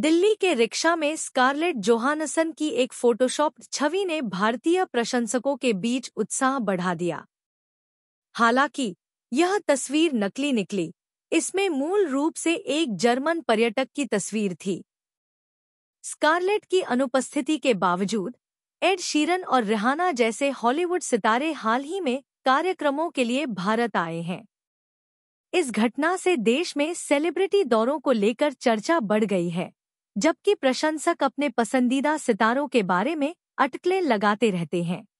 दिल्ली के रिक्शा में Scarlett Johansson की एक फोटोशॉप छवि ने भारतीय प्रशंसकों के बीच उत्साह बढ़ा दिया हालांकि यह तस्वीर नकली निकली इसमें मूल रूप से एक जर्मन पर्यटक की तस्वीर थी स्कारलेट की अनुपस्थिति के बावजूद एड शीरन और रिहाना जैसे हॉलीवुड सितारे हाल ही में कार्यक्रमों के लिए भारत आए हैं इस घटना से देश में सेलिब्रिटी दौरों को लेकर चर्चा बढ़ गई है जबकि प्रशंसक अपने पसंदीदा सितारों के बारे में अटकलें लगाते रहते हैं